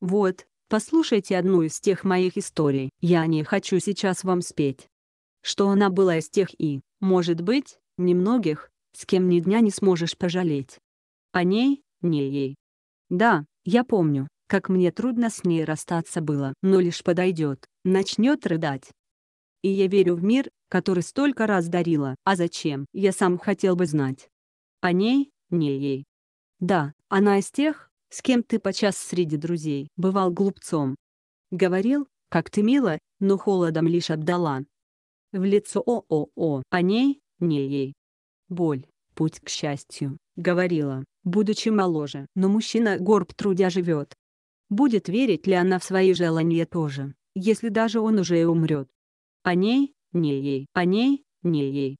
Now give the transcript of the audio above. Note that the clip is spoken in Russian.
Вот, послушайте одну из тех моих историй. Я не хочу сейчас вам спеть. Что она была из тех и, может быть, немногих, с кем ни дня не сможешь пожалеть. О ней, не ей. Да, я помню, как мне трудно с ней расстаться было, но лишь подойдет, начнет рыдать. И я верю в мир, который столько раз дарила. А зачем? Я сам хотел бы знать. О ней, не ей. Да, она из тех, с кем ты почас среди друзей бывал глупцом. Говорил, как ты мила, но холодом лишь обдала. В лицо о-о-о, о а ней, не ей. Боль, путь к счастью, говорила, будучи моложе. Но мужчина горб трудя живет. Будет верить ли она в свои желания тоже, если даже он уже и умрет. О а ней, не ей, о «А ней, не ей.